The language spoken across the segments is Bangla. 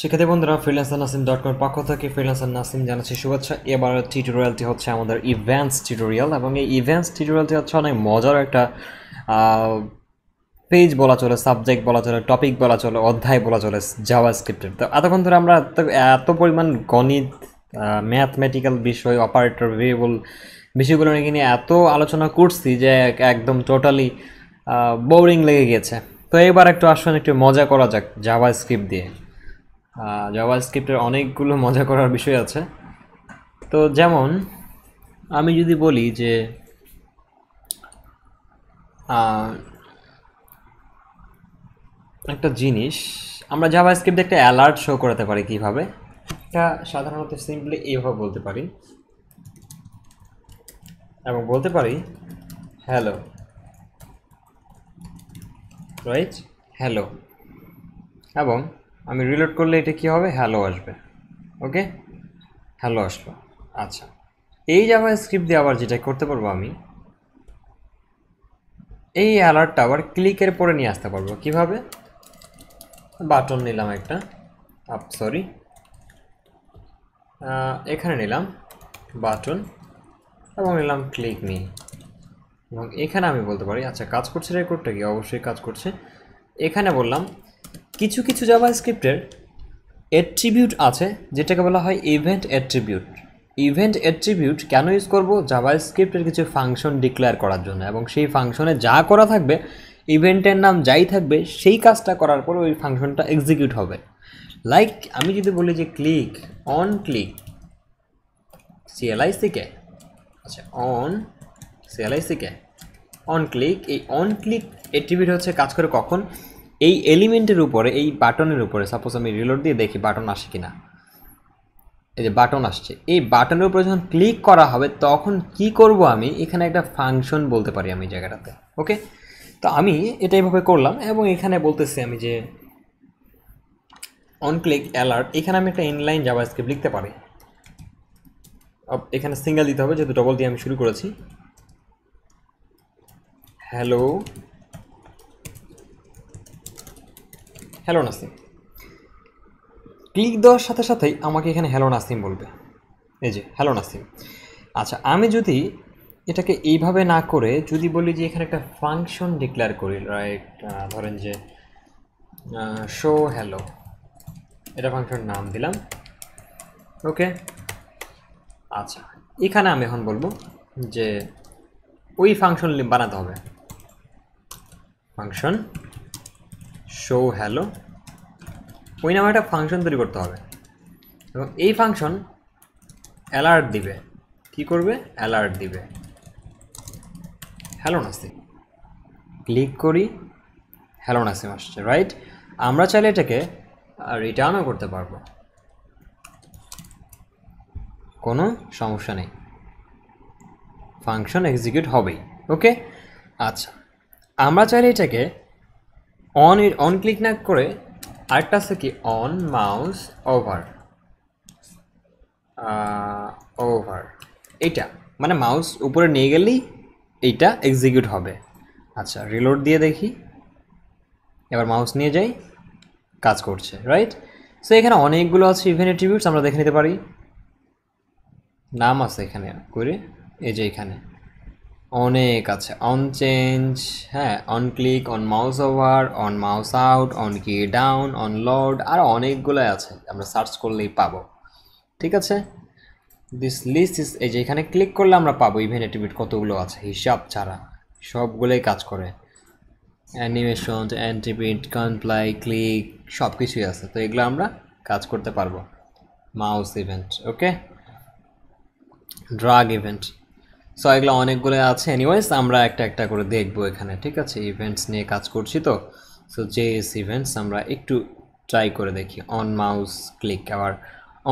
শিক্ষার্থী বন্ধুরা ফ্রিল্যান্সার নাসিম ডট কমের পক্ষ থেকে ফ্রিল্যান্সার নাসিম জানাচ্ছি শুভেচ্ছা এবার টিউটোরিয়ালটি হচ্ছে আমাদের ইভেন্টস টিউটোরিয়াল এবং এই ইভেন্টস টিউটোরিয়ালটি হচ্ছে অনেক মজার একটা পেজ বলা চলে সাবজেক্ট বলা চলে টপিক বলা চলে অধ্যায় বলা চলে জাওয়া স্ক্রিপ্টের তো এতক্ষণ আচ্ছা ধরে আমরা এত পরিমাণ গণিত ম্যাথমেটিক্যাল বিষয় অপারেটর ভেরিয়েবল বিষয়গুলো নিয়ে এত আলোচনা করছি যে একদম টোটালি বোরিং লেগে গেছে তো এবার একটু আসুন একটু মজা করা যাক জাভা স্ক্রিপ্ট দিয়ে জাভা স্ক্রিপ্টের অনেকগুলো মজা করার বিষয় আছে তো যেমন আমি যদি বলি যে একটা জিনিস আমরা জাভা স্ক্রিপ্ট একটা অ্যালার্ট শো করাতে পারি কিভাবে এটা সাধারণত সিম্পলি এইভাবে বলতে পারি এবং বলতে পারি হ্যালো রাইট হ্যালো এবং আমি রিলোড করলে এটা কি হবে হ্যালো আসবে ওকে হ্যালো আসলো আচ্ছা এই যে আমার স্ক্রিপ্ট দিয়ে আবার যেটা করতে পারবো আমি এই অ্যালার্টটা আবার ক্লিকের পরে নিয়ে আসতে পারবো কিভাবে বাটন নিলাম একটা আপ সরি এখানে নিলাম বাটন এবং নিলাম ক্লিক মি এবং এখানে আমি বলতে পারি আচ্ছা কাজ করছে রেকর্ডটা কি অবশ্যই কাজ করছে এখানে বললাম কিছু কিছু জাভা স্ক্রিপ্টের অ্যাট্রিবিউট আছে যেটাকে বলা হয় ইভেন্ট অ্যাট্রিবিউট ইভেন্ট অ্যাট্রিবিউট কেন ইউজ করব জাভা স্ক্রিপ্টের কিছু ফাংশন ডিক্লেয়ার করার জন্য এবং সেই ফাংশনে যা করা থাকবে ইভেন্টের নাম যাই থাকবে সেই কাজটা করার পর ওই ফাংশনটা এক্সিকিউট হবে লাইক আমি যদি বলি যে ক্লিক অন ক্লিক সিএলআইসিকে আচ্ছা অন সিএলআইসিকে অন ক্লিক এই অন ক্লিক অ্যাট্রিবিউট হচ্ছে কাজ করে কখন এই এলিমেন্টের উপরে এই বাটনের উপরে সাপোজ আমি রিলোড দিয়ে দেখি বাটন আসে কি না এই যে বাটন আসছে এই বাটনের উপরে যখন ক্লিক করা হবে তখন কি করব আমি এখানে একটা ফাংশন বলতে পারি আমি জায়গাটাতে ওকে তো আমি এটা এইভাবে করলাম এবং এখানে বলতেছি আমি যে অন ক্লিক অ্যালার্ট এখানে আমি একটা ইনলাইন যাওয়া স্ক্রিপ্ট লিখতে পারি এখানে সিঙ্গেল দিতে হবে যেহেতু ডবল দিয়ে আমি শুরু করেছি হ্যালো হ্যালো নাসিম ক্লিক দেওয়ার সাথে সাথেই আমাকে এখানে হ্যালো নাসিম বলবে এই যে হ্যালো নাসিম আচ্ছা আমি যদি এটাকে এইভাবে না করে যদি বলি যে এখানে একটা ফাংশন ডিক্লেয়ার করি রাইট ধরেন যে শো হ্যালো এটা ফাংশন নাম দিলাম ওকে আচ্ছা এখানে আমি এখন বলবো যে ওই ফাংশন বানাতে হবে ফাংশন শো হ্যালো ওই নামে একটা ফাংশন তৈরি করতে হবে এবং এই ফাংশন অ্যালার্ট দিবে কি করবে অ্যালার্ট দিবে হ্যালো নাসিম ক্লিক করি হ্যালো নাসিম আসছে রাইট আমরা চাইলে এটাকে রিটার্নও করতে পারবো কোনো সমস্যা নেই ফাংশন এক্সিকিউট হবেই ওকে আচ্ছা আমরা চাইলে এটাকে অন এর অন ক্লিক না করে আরেকটা আছে কি অন মাউস ওভার ওভার এটা মানে মাউস উপরে নিয়ে গেলেই এইটা এক্সিকিউট হবে আচ্ছা রিলোড দিয়ে দেখি এবার মাউস নিয়ে যাই কাজ করছে রাইট সো এখানে অনেকগুলো আছে ইভেন অ্যাট্রিবিউটস আমরা দেখে নিতে পারি নাম আছে এখানে করে এই যে এখানে অনেক আছে অন চেঞ্জ হ্যাঁ on click on mouse over on mouse out on key down on load আর অনেকগুলো আছে আমরা সার্চ করলেই পাবো ঠিক আছে দিস লিস্ট ইস এই যে এখানে ক্লিক করলে আমরা পাবো ইভেন্ট টিভিট কতগুলো আছে হিসাব ছাড়া সবগুলোই কাজ করে অ্যানিমেশন অ্যান্টিপ্রিন্ট কনপ্লাই ক্লিক সব কিছুই আছে তো এগুলো আমরা কাজ করতে পারবো mouse event okay drag event so এগুলো অনেকগুলো আছে এনিওয়েস আমরা একটা একটা করে দেখবো এখানে ঠিক আছে ইভেন্টস নিয়ে কাজ করছি তো সো এস ইভেন্টস আমরা একটু ট্রাই করে দেখি অন মাউস ক্লিক আবার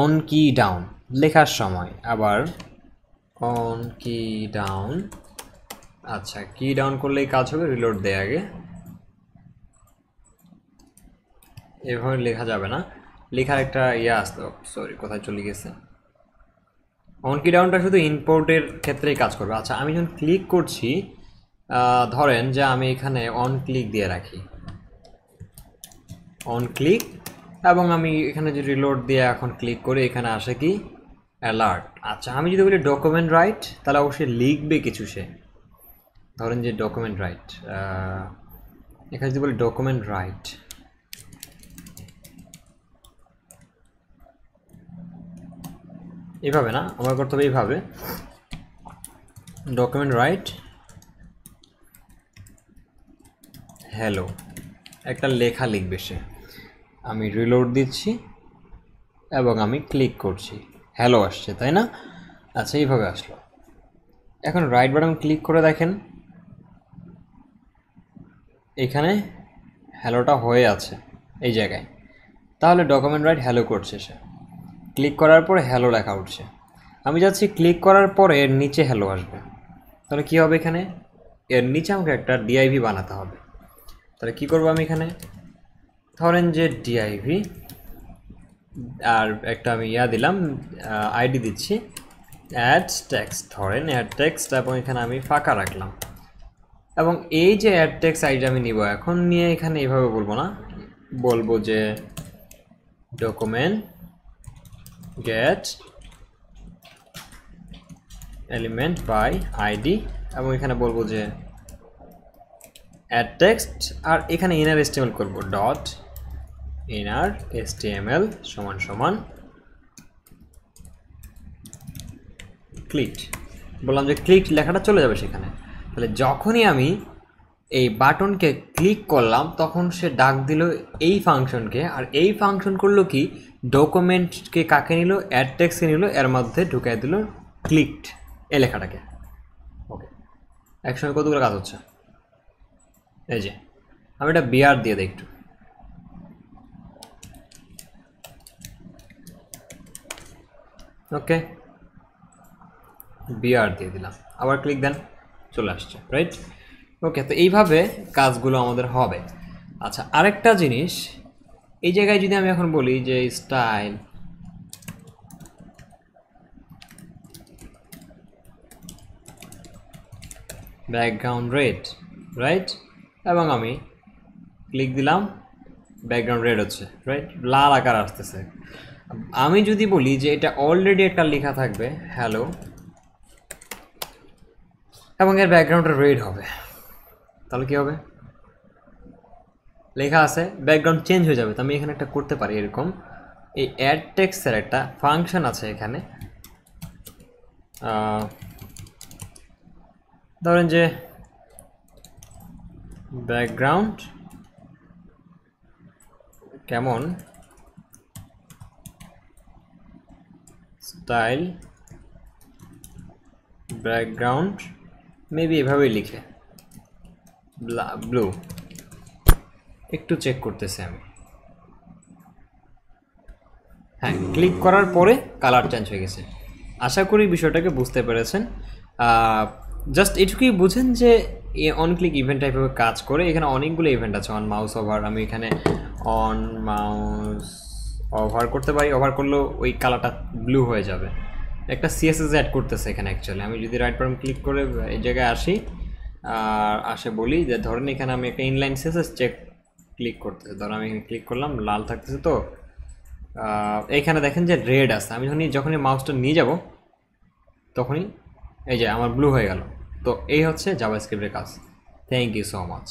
অন কি ডাউন লেখার সময় আবার অন কি ডাউন আচ্ছা কি ডাউন করলেই কাজ হবে রিলোড দেয় আগে এভাবে লেখা যাবে না লেখার একটা ইয়ে আসতো সরি কোথায় চলে গেছে অনকি ডাউনটা শুধু ইনপোর্টের ক্ষেত্রেই কাজ করবে আচ্ছা আমি যখন ক্লিক করছি ধরেন যে আমি এখানে অন ক্লিক দিয়ে রাখি অন ক্লিক এবং আমি এখানে যে রিলোড দিয়ে এখন ক্লিক করে এখানে আসে কি অ্যালার্ট আচ্ছা আমি যদি বলি ডকুমেন্ট রাইট তাহলে অবশ্যই লিখবে কিছু সে ধরেন যে ডকুমেন্ট রাইট এখানে যদি বলি ডকুমেন্ট রাইট এভাবে না আমার করতে হবে এইভাবে ডকুমেন্ট রাইট হ্যালো একটা লেখা লিখবে সে আমি রিলোড দিচ্ছি এবং আমি ক্লিক করছি হ্যালো আসছে তাই না আচ্ছা এইভাবে আসলো এখন রাইট বাটন ক্লিক করে দেখেন এখানে হ্যালোটা হয়ে আছে এই জায়গায় তাহলে ডকুমেন্ট রাইট হ্যালো করছে সে ক্লিক করার পরে হ্যালো লেখা উঠছে আমি যাচ্ছি ক্লিক করার পরে এর নিচে হ্যালো আসবে তাহলে কী হবে এখানে এর নিচে আমাকে একটা ডিআইভি বানাতে হবে তাহলে কি করব আমি এখানে ধরেন যে ডিআইভি আর একটা আমি ইয়া দিলাম আইডি দিচ্ছি অ্যাড ট্যাক্স ধরেন অ্যাড ট্যাক্সট এবং এখানে আমি ফাঁকা রাখলাম এবং এই যে অ্যাড ট্যাক্স আইডি আমি নিব এখন নিয়ে এখানে এইভাবে বলবো না বলবো যে document get element by id এবং এখানে বলবো যে add টেক্সট আর এখানে ইনার html করবো ডট ইনার html সমান সমান click বললাম যে click লেখাটা চলে যাবে সেখানে তাহলে যখনই আমি এই বাটনকে ক্লিক করলাম তখন সে ডাক দিল এই ফাংশনকে আর এই ফাংশন করলো কি ডকুমেন্টকে কাকে নিল অ্যাড টেক্সকে নিল এর মধ্যে ঢুকাই দিল ক্লিকড এ লেখাটাকে ওকে একসঙ্গে কতগুলো কাজ হচ্ছে এই যে আমি এটা বিয়ার দিয়ে দিই একটু ওকে বিয়ার দিয়ে দিলাম আবার ক্লিক দেন চলে আসছে রাইট ওকে তো এইভাবে কাজগুলো আমাদের হবে আচ্ছা আরেকটা জিনিস এই জায়গায় যদি আমি এখন বলি যে স্টাইল ব্যাকগ্রাউন্ড রেড রাইট এবং আমি ক্লিক দিলাম ব্যাকগ্রাউন্ড রেড হচ্ছে রাইট লাল আকার আসতেছে আমি যদি বলি যে এটা অলরেডি একটা লেখা থাকবে হ্যালো এবং এর ব্যাকগ্রাউন্ডটা রেড হবে তাহলে কী হবে লেখা আছে ব্যাকগ্রাউন্ড চেঞ্জ হয়ে যাবে তো আমি এখানে একটা করতে পারি এরকম এই অ্যাড টেক্সের একটা ফাংশন আছে এখানে ধরেন যে ব্যাকগ্রাউন্ড কেমন স্টাইল ব্যাকগ্রাউন্ড মেবি এভাবেই লিখে ব্লু একটু চেক করতেছি আমি হ্যাঁ ক্লিক করার পরে কালার চেঞ্জ হয়ে গেছে আশা করি বিষয়টাকে বুঝতে পেরেছেন জাস্ট এটুকুই বুঝেন যে এ অন ক্লিক ইভেন্ট টাইপের কাজ করে এখানে অনেকগুলো ইভেন্ট আছে অন মাউস ওভার আমি এখানে অন মাউস ওভার করতে পারি ওভার করলেও ওই কালারটা ব্লু হয়ে যাবে একটা সিএসএস অ্যাড করতেছে এখানে অ্যাকচুয়ালি আমি যদি রাইট পার্ম ক্লিক করে এই জায়গায় আসি আর আসে বলি যে ধরেন এখানে আমি একটা ইনলাইন সেসেস চেক ক্লিক করতেছে ধরো আমি এখানে ক্লিক করলাম লাল থাকতেছে তো এইখানে দেখেন যে রেড আছে আমি যখনই যখনই মাউসটা নিয়ে যাব তখনই এই যে আমার ব্লু হয়ে গেল তো এই হচ্ছে জাভাস্ক্রিপ্টের কাজ থ্যাংক ইউ সো মাচ